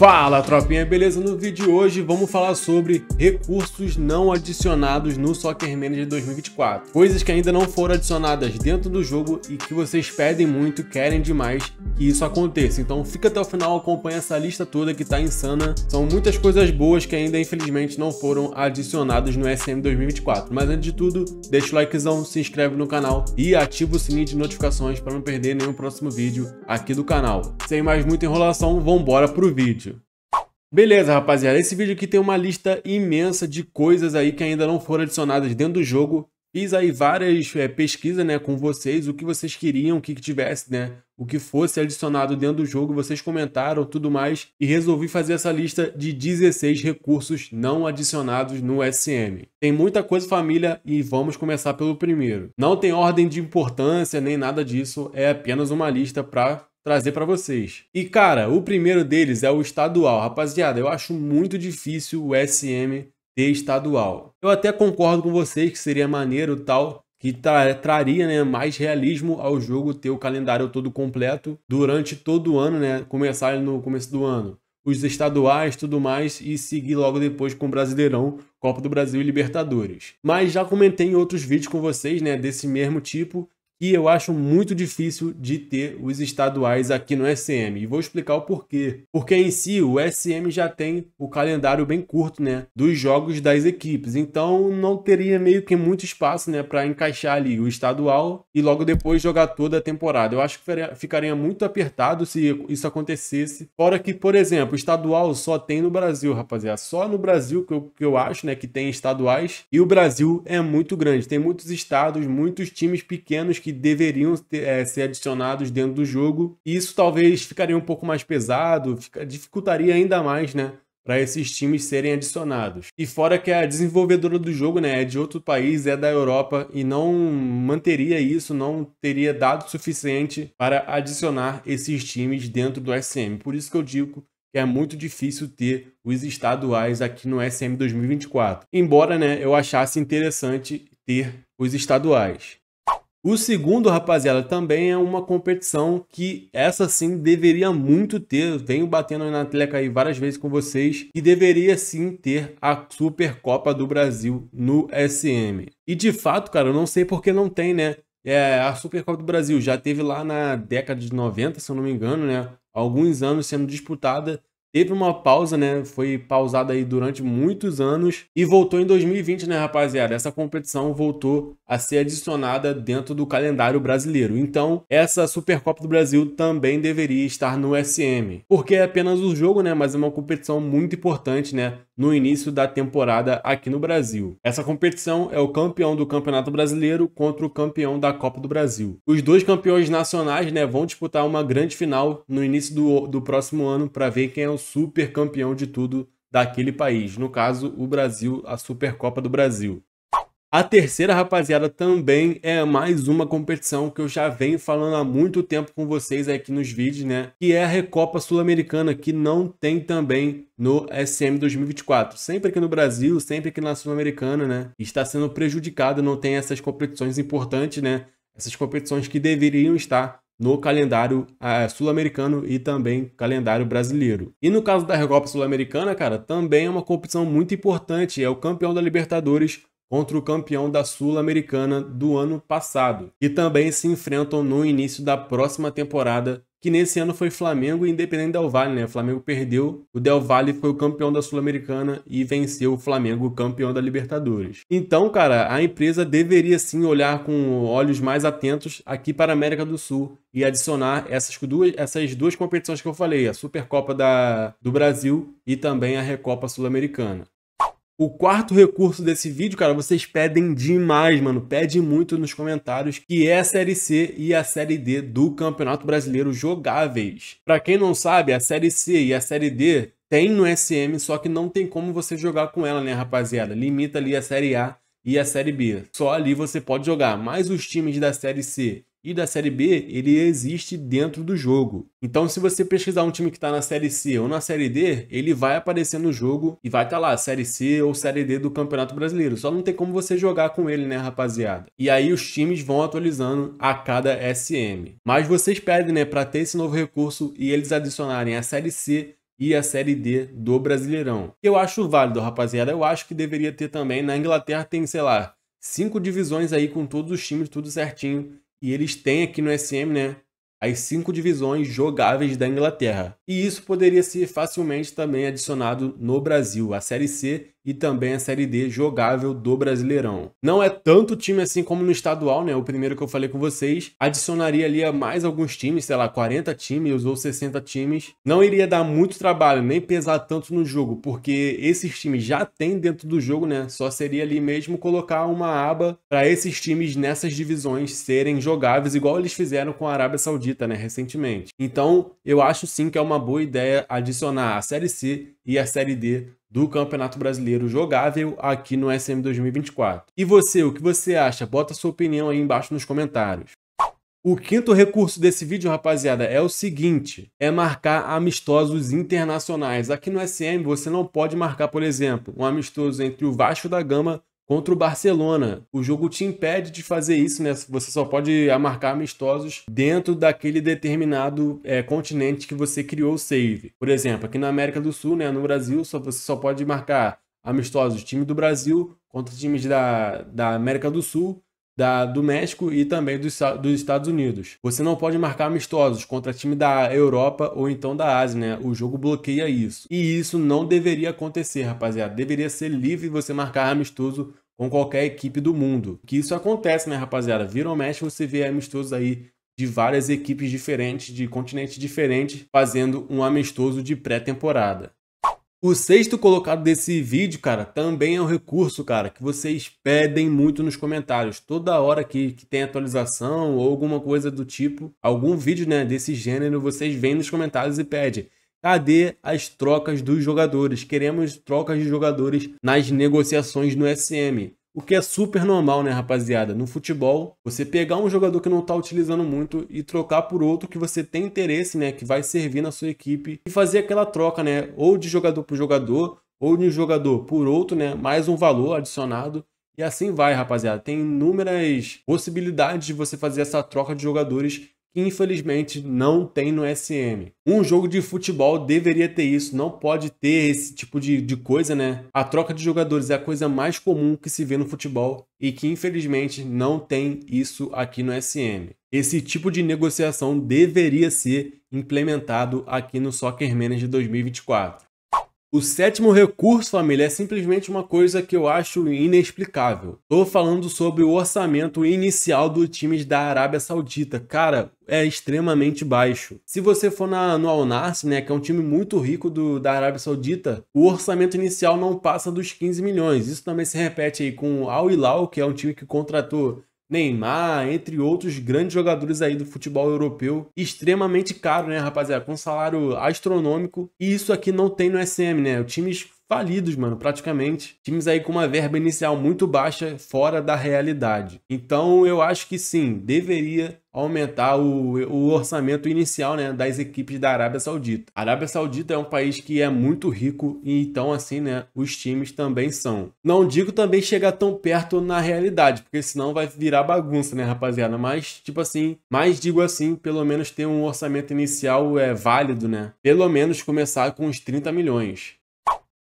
Fala tropinha, beleza? No vídeo de hoje vamos falar sobre recursos não adicionados no Soccer Manager 2024. Coisas que ainda não foram adicionadas dentro do jogo e que vocês pedem muito, querem demais que isso aconteça. Então fica até o final, acompanha essa lista toda que tá insana. São muitas coisas boas que ainda infelizmente não foram adicionadas no SM 2024. Mas antes de tudo, deixa o likezão, se inscreve no canal e ativa o sininho de notificações para não perder nenhum próximo vídeo aqui do canal. Sem mais muita enrolação, vambora pro vídeo. Beleza, rapaziada. Esse vídeo aqui tem uma lista imensa de coisas aí que ainda não foram adicionadas dentro do jogo. Fiz aí várias é, pesquisas né, com vocês, o que vocês queriam, o que, que tivesse, né? O que fosse adicionado dentro do jogo, vocês comentaram tudo mais. E resolvi fazer essa lista de 16 recursos não adicionados no SM. Tem muita coisa, família, e vamos começar pelo primeiro. Não tem ordem de importância nem nada disso, é apenas uma lista para trazer para vocês. E cara, o primeiro deles é o estadual. Rapaziada, eu acho muito difícil o SM ter estadual. Eu até concordo com vocês que seria maneiro tal, que tra traria né, mais realismo ao jogo ter o calendário todo completo durante todo o ano, né? Começar no começo do ano. Os estaduais, tudo mais, e seguir logo depois com o Brasileirão, Copa do Brasil e Libertadores. Mas já comentei em outros vídeos com vocês, né, desse mesmo tipo, e eu acho muito difícil de ter os estaduais aqui no SM. E vou explicar o porquê. Porque em si o SM já tem o calendário bem curto, né, dos jogos das equipes. Então não teria meio que muito espaço, né, para encaixar ali o estadual e logo depois jogar toda a temporada. Eu acho que ficaria muito apertado se isso acontecesse. Fora que, por exemplo, estadual só tem no Brasil, rapaziada. Só no Brasil que eu, que eu acho, né, que tem estaduais. E o Brasil é muito grande. Tem muitos estados, muitos times pequenos que que deveriam ter, é, ser adicionados dentro do jogo. E isso talvez ficaria um pouco mais pesado, fica, dificultaria ainda mais, né? para esses times serem adicionados. E fora que a desenvolvedora do jogo né, é de outro país, é da Europa, e não manteria isso, não teria dado suficiente para adicionar esses times dentro do SM. Por isso que eu digo que é muito difícil ter os estaduais aqui no SM 2024. Embora né, eu achasse interessante ter os estaduais. O segundo, rapaziada, também é uma competição que essa sim deveria muito ter. venho batendo na tecla aí várias vezes com vocês e deveria sim ter a Supercopa do Brasil no SM. E de fato, cara, eu não sei porque não tem, né? É, a Supercopa do Brasil já teve lá na década de 90, se eu não me engano, né? Alguns anos sendo disputada teve uma pausa, né? Foi pausada aí durante muitos anos e voltou em 2020, né, rapaziada? Essa competição voltou a ser adicionada dentro do calendário brasileiro. Então, essa Supercopa do Brasil também deveria estar no SM, porque é apenas o um jogo, né, mas é uma competição muito importante, né, no início da temporada aqui no Brasil. Essa competição é o campeão do Campeonato Brasileiro contra o campeão da Copa do Brasil. Os dois campeões nacionais, né, vão disputar uma grande final no início do, do próximo ano para ver quem é o super campeão de tudo daquele país, no caso, o Brasil, a Supercopa do Brasil. A terceira rapaziada também é mais uma competição que eu já venho falando há muito tempo com vocês aqui nos vídeos, né? Que é a Recopa Sul-Americana, que não tem também no SM 2024. Sempre aqui no Brasil, sempre aqui na Sul-Americana, né? Está sendo prejudicado, não tem essas competições importantes, né? Essas competições que deveriam estar no calendário é, sul-americano e também calendário brasileiro. E no caso da Recopa Sul-Americana, cara, também é uma competição muito importante. É o campeão da Libertadores contra o campeão da Sul-Americana do ano passado. E também se enfrentam no início da próxima temporada que nesse ano foi Flamengo e Independente Del Valle, né? O Flamengo perdeu, o Del Valle foi o campeão da Sul-Americana e venceu o Flamengo, campeão da Libertadores. Então, cara, a empresa deveria sim olhar com olhos mais atentos aqui para a América do Sul e adicionar essas duas, essas duas competições que eu falei, a Supercopa da, do Brasil e também a Recopa Sul-Americana. O quarto recurso desse vídeo, cara, vocês pedem demais, mano. Pede muito nos comentários, que é a Série C e a Série D do Campeonato Brasileiro jogáveis. Para quem não sabe, a Série C e a Série D tem no SM, só que não tem como você jogar com ela, né, rapaziada? Limita ali a Série A e a Série B. Só ali você pode jogar, mas os times da Série C e da Série B, ele existe dentro do jogo. Então, se você pesquisar um time que está na Série C ou na Série D, ele vai aparecer no jogo e vai estar tá lá, Série C ou Série D do Campeonato Brasileiro. Só não tem como você jogar com ele, né, rapaziada? E aí os times vão atualizando a cada SM. Mas vocês pedem, né, para ter esse novo recurso e eles adicionarem a Série C e a Série D do Brasileirão. Eu acho válido, rapaziada. Eu acho que deveria ter também. Na Inglaterra tem, sei lá, cinco divisões aí com todos os times, tudo certinho. E eles têm aqui no SM, né? As cinco divisões jogáveis da Inglaterra. E isso poderia ser facilmente também adicionado no Brasil. A Série C e também a Série D jogável do Brasileirão. Não é tanto time assim como no estadual, né? O primeiro que eu falei com vocês. Adicionaria ali a mais alguns times, sei lá, 40 times ou 60 times. Não iria dar muito trabalho, nem pesar tanto no jogo, porque esses times já tem dentro do jogo, né? Só seria ali mesmo colocar uma aba para esses times nessas divisões serem jogáveis, igual eles fizeram com a Arábia Saudita, né? Recentemente. Então, eu acho sim que é uma boa ideia adicionar a Série C e a Série D do Campeonato Brasileiro jogável aqui no SM 2024. E você, o que você acha? Bota sua opinião aí embaixo nos comentários. O quinto recurso desse vídeo, rapaziada, é o seguinte: é marcar amistosos internacionais. Aqui no SM você não pode marcar, por exemplo, um amistoso entre o Vasco da Gama contra o Barcelona. O jogo te impede de fazer isso, né? Você só pode marcar amistosos dentro daquele determinado é, continente que você criou o save. Por exemplo, aqui na América do Sul, né, no Brasil, só, você só pode marcar amistosos time do Brasil contra times da, da América do Sul da, do México e também dos, dos, Estados Unidos. Você não pode marcar amistosos contra time da Europa ou então da Ásia, né? O jogo bloqueia isso. E isso não deveria acontecer, rapaziada. Deveria ser livre você marcar amistoso com qualquer equipe do mundo. Que isso acontece, né, rapaziada? Vira o México, você vê amistosos aí de várias equipes diferentes, de continentes diferentes, fazendo um amistoso de pré-temporada. O sexto colocado desse vídeo, cara, também é um recurso, cara, que vocês pedem muito nos comentários. Toda hora que, que tem atualização ou alguma coisa do tipo, algum vídeo né, desse gênero, vocês vêm nos comentários e pedem. Cadê as trocas dos jogadores? Queremos trocas de jogadores nas negociações no SM. O que é super normal, né, rapaziada? No futebol, você pegar um jogador que não está utilizando muito e trocar por outro que você tem interesse, né, que vai servir na sua equipe e fazer aquela troca, né, ou de jogador por jogador, ou de um jogador por outro, né, mais um valor adicionado. E assim vai, rapaziada. Tem inúmeras possibilidades de você fazer essa troca de jogadores que infelizmente não tem no SM. Um jogo de futebol deveria ter isso, não pode ter esse tipo de, de coisa, né? A troca de jogadores é a coisa mais comum que se vê no futebol e que infelizmente não tem isso aqui no SM. Esse tipo de negociação deveria ser implementado aqui no Soccer Manager 2024. O sétimo recurso, família, é simplesmente uma coisa que eu acho inexplicável. Tô falando sobre o orçamento inicial do time da Arábia Saudita. Cara, é extremamente baixo. Se você for na, no Al Nassr, né, que é um time muito rico do, da Arábia Saudita, o orçamento inicial não passa dos 15 milhões. Isso também se repete aí com o Al Hilal, que é um time que contratou Neymar, entre outros grandes jogadores aí do futebol europeu, extremamente caro, né, rapaziada, com salário astronômico, e isso aqui não tem no SM, né? O times falidos, mano, praticamente. Times aí com uma verba inicial muito baixa, fora da realidade. Então eu acho que sim, deveria aumentar o, o, orçamento inicial né, das equipes da Arábia Saudita. A Arábia Saudita é um país que é muito rico e então assim, né, os times também são. Não digo também chegar tão perto na realidade, porque senão vai virar bagunça, né, rapaziada, mas tipo assim, mais digo assim, pelo menos ter um orçamento inicial é válido, né? Pelo menos começar com uns 30 milhões.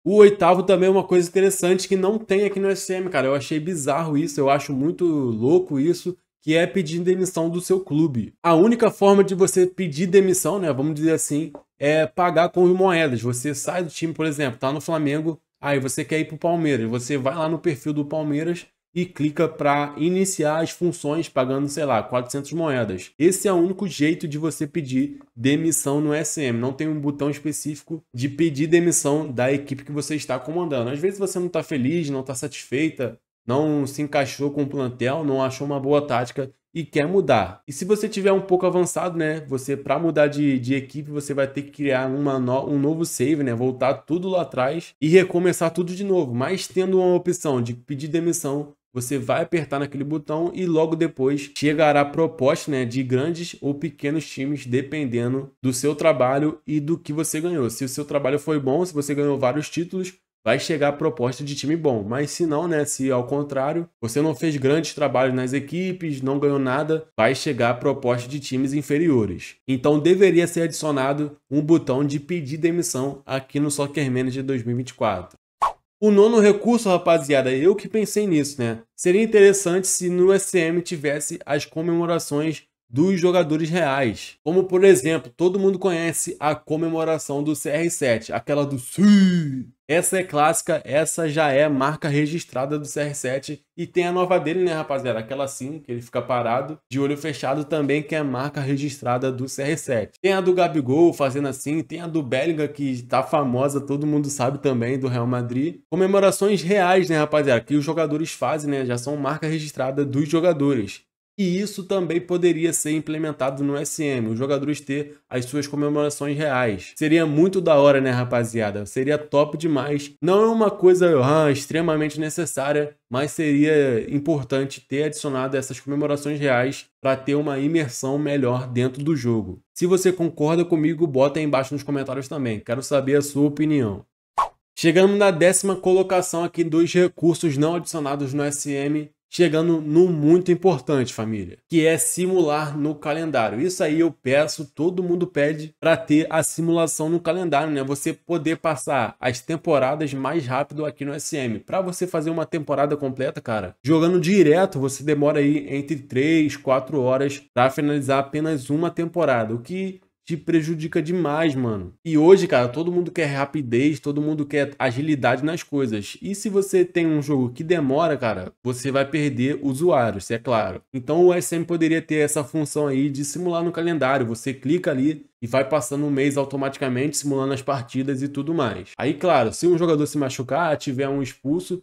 O oitavo também é uma coisa interessante que não tem aqui no SM, cara. Eu achei bizarro isso, eu acho muito louco isso, que é pedir demissão do seu clube. A única forma de você pedir demissão, né, vamos dizer assim, é pagar com moedas. Você sai do time, por exemplo, tá no Flamengo, aí você quer ir pro Palmeiras, você vai lá no perfil do Palmeiras e clica para iniciar as funções pagando, sei lá, 400 moedas. Esse é o único jeito de você pedir demissão no SM. Não tem um botão específico de pedir demissão da equipe que você está comandando. Às vezes você não está feliz, não está satisfeita, não se encaixou com o plantel, não achou uma boa tática e quer mudar. E se você tiver um pouco avançado, né, você para mudar de, de equipe, você vai ter que criar uma no, um novo save, né, voltar tudo lá atrás e recomeçar tudo de novo, mas tendo uma opção de pedir demissão você vai apertar naquele botão e logo depois chegará a proposta né, de grandes ou pequenos times, dependendo do seu trabalho e do que você ganhou. Se o seu trabalho foi bom, se você ganhou vários títulos, vai chegar a proposta de time bom. Mas se não, né? Se ao contrário, você não fez grandes trabalhos nas equipes, não ganhou nada, vai chegar a proposta de times inferiores. Então deveria ser adicionado um botão de pedir demissão aqui no Soccer Manager 2024. O nono recurso, rapaziada, eu que pensei nisso, né? Seria interessante se no SM tivesse as comemorações dos jogadores reais. Como, por exemplo, todo mundo conhece a comemoração do CR7, aquela do Sim! Essa é clássica, essa já é marca registrada do CR7 e tem a nova dele, né, rapaziada? Aquela sim, que ele fica parado, de olho fechado também, que é marca registrada do CR7. Tem a do Gabigol fazendo assim, tem a do Bellingham que tá famosa, todo mundo sabe também, do Real Madrid. Comemorações reais, né, rapaziada, que os jogadores fazem, né, já são marca registrada dos jogadores. E isso também poderia ser implementado no SM, os jogadores ter as suas comemorações reais. Seria muito da hora, né, rapaziada? Seria top demais. Não é uma coisa ah, extremamente necessária, mas seria importante ter adicionado essas comemorações reais para ter uma imersão melhor dentro do jogo. Se você concorda comigo, bota aí embaixo nos comentários também. Quero saber a sua opinião. Chegamos na décima colocação aqui dos recursos não adicionados no SM, chegando no muito importante, família, que é simular no calendário. Isso aí eu peço, todo mundo pede para ter a simulação no calendário, né? Você poder passar as temporadas mais rápido aqui no SM. Para você fazer uma temporada completa, cara, jogando direto, você demora aí entre 3, 4 horas para finalizar apenas uma temporada, o que te prejudica demais, mano. E hoje, cara, todo mundo quer rapidez, todo mundo quer agilidade nas coisas. E se você tem um jogo que demora, cara, você vai perder usuários, é claro. Então o SM poderia ter essa função aí de simular no calendário. Você clica ali e vai passando um mês automaticamente, simulando as partidas e tudo mais. Aí, claro, se um jogador se machucar, tiver um expulso,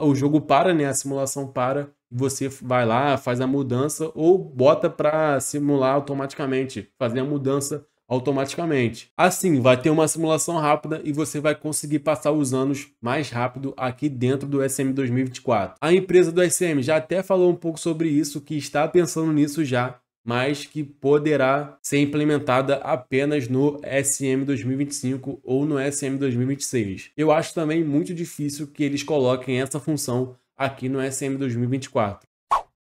o jogo para, né? A simulação para você vai lá, faz a mudança ou bota para simular automaticamente, fazer a mudança automaticamente. Assim, vai ter uma simulação rápida e você vai conseguir passar os anos mais rápido aqui dentro do SM 2024. A empresa do SM já até falou um pouco sobre isso, que está pensando nisso já, mas que poderá ser implementada apenas no SM 2025 ou no SM 2026. Eu acho também muito difícil que eles coloquem essa função aqui no SM 2024.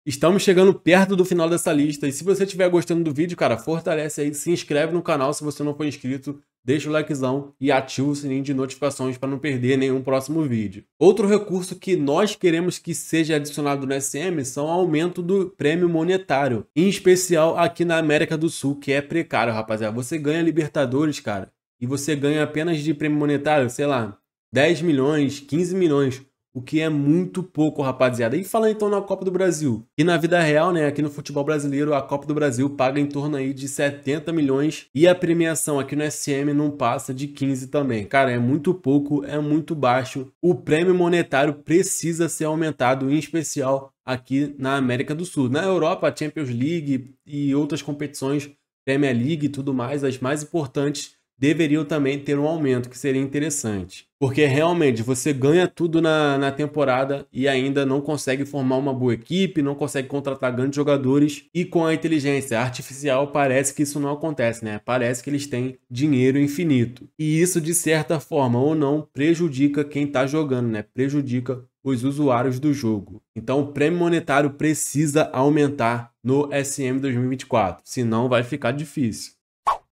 Estamos chegando perto do final dessa lista e se você estiver gostando do vídeo, cara, fortalece aí, se inscreve no canal se você não for inscrito, deixa o likezão e ativa o sininho de notificações para não perder nenhum próximo vídeo. Outro recurso que nós queremos que seja adicionado no SM são o aumento do prêmio monetário, em especial aqui na América do Sul, que é precário, rapaziada. Você ganha Libertadores, cara, e você ganha apenas de prêmio monetário, sei lá, 10 milhões, 15 milhões o que é muito pouco, rapaziada. E falando então na Copa do Brasil, e na vida real, né, aqui no futebol brasileiro, a Copa do Brasil paga em torno aí de 70 milhões e a premiação aqui no SM não passa de 15 também. Cara, é muito pouco, é muito baixo. O prêmio monetário precisa ser aumentado, em especial aqui na América do Sul. Na Europa, a Champions League e outras competições, Premier League e tudo mais, as mais importantes deveriam também ter um aumento, que seria interessante. Porque realmente você ganha tudo na, na temporada e ainda não consegue formar uma boa equipe, não consegue contratar grandes jogadores. E com a inteligência artificial, parece que isso não acontece, né? Parece que eles têm dinheiro infinito. E isso, de certa forma ou não, prejudica quem está jogando, né? Prejudica os usuários do jogo. Então o prêmio monetário precisa aumentar no SM 2024, senão vai ficar difícil.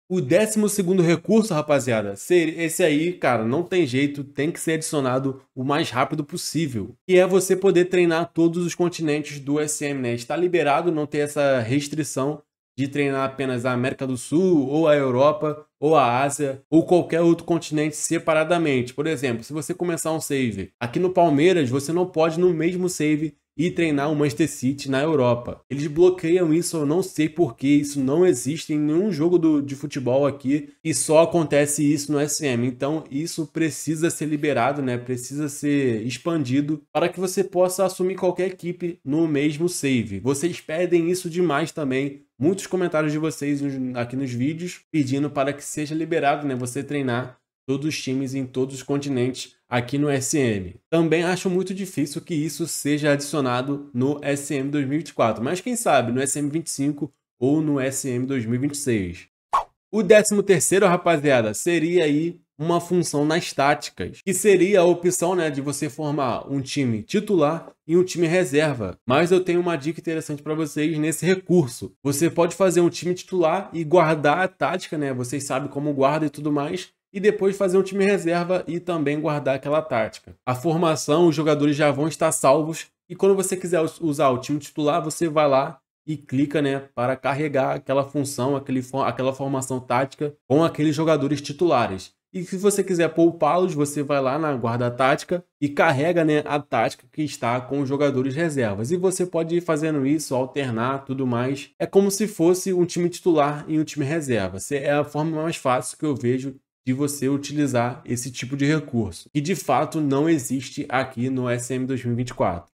O décimo segundo recurso, rapaziada, esse aí, cara, não tem jeito, tem que ser adicionado o mais rápido possível. E é você poder treinar todos os continentes do SM, né? Está liberado, não ter essa restrição de treinar apenas a América do Sul, ou a Europa, ou a Ásia, ou qualquer outro continente separadamente. Por exemplo, se você começar um save aqui no Palmeiras, você não pode no mesmo save e treinar o Manchester City na Europa. Eles bloqueiam isso, eu não sei porquê, isso não existe em nenhum jogo do, de futebol aqui e só acontece isso no SM. Então isso precisa ser liberado, né? precisa ser expandido para que você possa assumir qualquer equipe no mesmo save. Vocês pedem isso demais também muitos comentários de vocês aqui nos vídeos pedindo para que seja liberado, né, você treinar todos os times em todos os continentes aqui no SM. Também acho muito difícil que isso seja adicionado no SM 2024, mas quem sabe no SM 25 ou no SM 2026. O 13 terceiro rapaziada, seria aí uma função nas táticas, que seria a opção né, de você formar um time titular e um time reserva. Mas eu tenho uma dica interessante para vocês nesse recurso. Você pode fazer um time titular e guardar a tática, né? Vocês sabem como guarda e tudo mais, e depois fazer um time reserva e também guardar aquela tática. A formação, os jogadores já vão estar salvos e quando você quiser usar o time titular, você vai lá e clica né, para carregar aquela função, aquele, aquela formação tática com aqueles jogadores titulares. E se você quiser poupá-los, você vai lá na guarda tática e carrega né, a tática que está com os jogadores reservas. E você pode ir fazendo isso, alternar tudo mais. É como se fosse um time titular e um time reserva. É a forma mais fácil que eu vejo de você utilizar esse tipo de recurso, que de fato não existe aqui no SM 2024.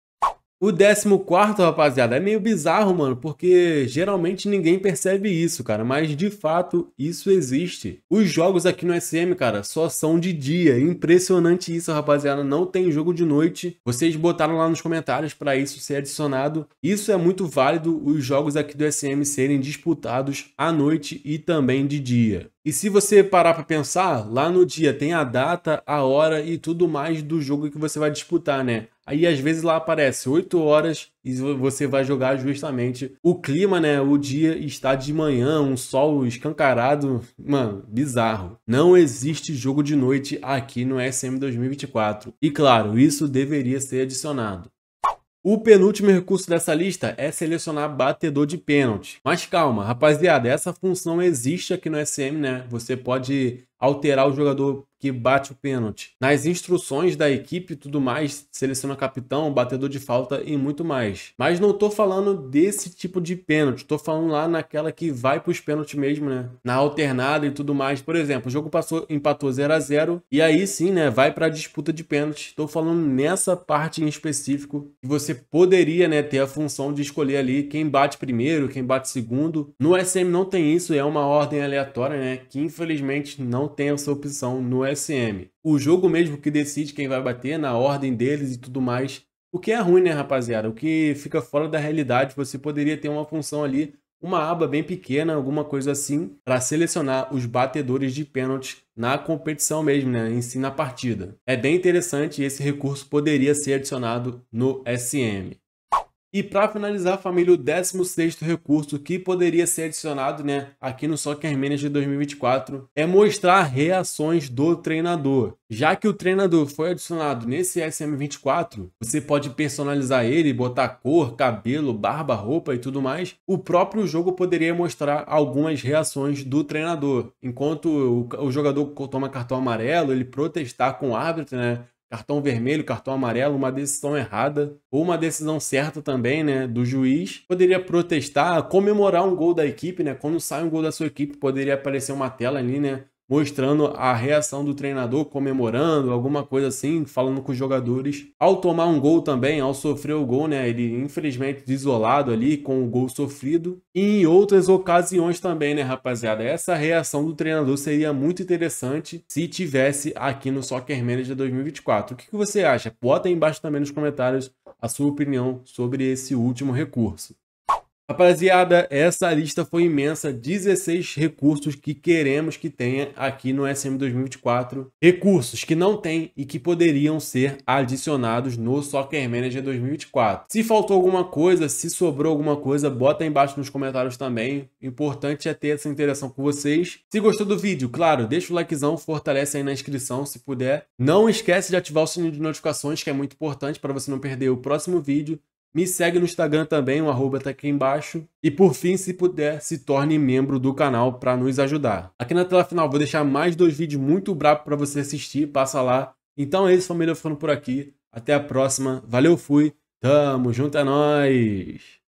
O 14, rapaziada, é meio bizarro, mano, porque geralmente ninguém percebe isso, cara, mas de fato isso existe. Os jogos aqui no SM, cara, só são de dia. Impressionante isso, rapaziada. Não tem jogo de noite. Vocês botaram lá nos comentários para isso ser adicionado. Isso é muito válido, os jogos aqui do SM serem disputados à noite e também de dia. E se você parar para pensar, lá no dia tem a data, a hora e tudo mais do jogo que você vai disputar, né? Aí às vezes lá aparece 8 horas e você vai jogar justamente o clima, né? O dia está de manhã, um sol escancarado, mano, bizarro. Não existe jogo de noite aqui no SM 2024. E claro, isso deveria ser adicionado. O penúltimo recurso dessa lista é selecionar batedor de pênalti. Mas calma, rapaziada, essa função existe aqui no SM, né? Você pode alterar o jogador que bate o pênalti. Nas instruções da equipe e tudo mais, seleciona capitão, batedor de falta e muito mais. Mas não tô falando desse tipo de pênalti, tô falando lá naquela que vai pros pênaltis mesmo, né? Na alternada e tudo mais. Por exemplo, o jogo passou, empatou 0 a 0 e aí sim, né, vai pra disputa de pênalti. Tô falando nessa parte em específico que você poderia, né, ter a função de escolher ali quem bate primeiro, quem bate segundo. No SM não tem isso, é uma ordem aleatória, né, que infelizmente não tem essa opção no SM. O jogo mesmo que decide quem vai bater, na ordem deles e tudo mais. O que é ruim, né, rapaziada? O que fica fora da realidade. Você poderia ter uma função ali, uma aba bem pequena, alguma coisa assim, para selecionar os batedores de pênalti na competição mesmo, né, em si na partida. É bem interessante e esse recurso poderia ser adicionado no SM. E para finalizar, família, o 16 recurso que poderia ser adicionado né, aqui no Soccer Manager 2024 é mostrar reações do treinador. Já que o treinador foi adicionado nesse SM24, você pode personalizar ele, botar cor, cabelo, barba, roupa e tudo mais. O próprio jogo poderia mostrar algumas reações do treinador. Enquanto o jogador toma cartão amarelo, ele protestar com o árbitro, né? cartão vermelho, cartão amarelo, uma decisão errada ou uma decisão certa também, né, do juiz. Poderia protestar, comemorar um gol da equipe, né? Quando sai um gol da sua equipe, poderia aparecer uma tela ali, né, mostrando a reação do treinador, comemorando, alguma coisa assim, falando com os jogadores. Ao tomar um gol também, ao sofrer o gol, né? Ele infelizmente isolado ali, com o gol sofrido. E em outras ocasiões também, né, rapaziada? Essa reação do treinador seria muito interessante se tivesse aqui no Soccer Manager 2024. O que, que você acha? Bota aí embaixo também nos comentários a sua opinião sobre esse último recurso. Rapaziada, essa lista foi imensa, 16 recursos que queremos que tenha aqui no SM 2024. Recursos que não tem e que poderiam ser adicionados no Soccer Manager 2024. Se faltou alguma coisa, se sobrou alguma coisa, bota aí embaixo nos comentários também. O importante é ter essa interação com vocês. Se gostou do vídeo, claro, deixa o likezão, fortalece aí na inscrição se puder. Não esquece de ativar o sininho de notificações, que é muito importante para você não perder o próximo vídeo. Me segue no Instagram também, o arroba tá aqui embaixo. E por fim, se puder, se torne membro do canal para nos ajudar. Aqui na tela final vou deixar mais dois vídeos muito brabo para você assistir, passa lá. Então é isso, família, ficando por aqui. Até a próxima. Valeu, fui. Tamo junto, é nóis!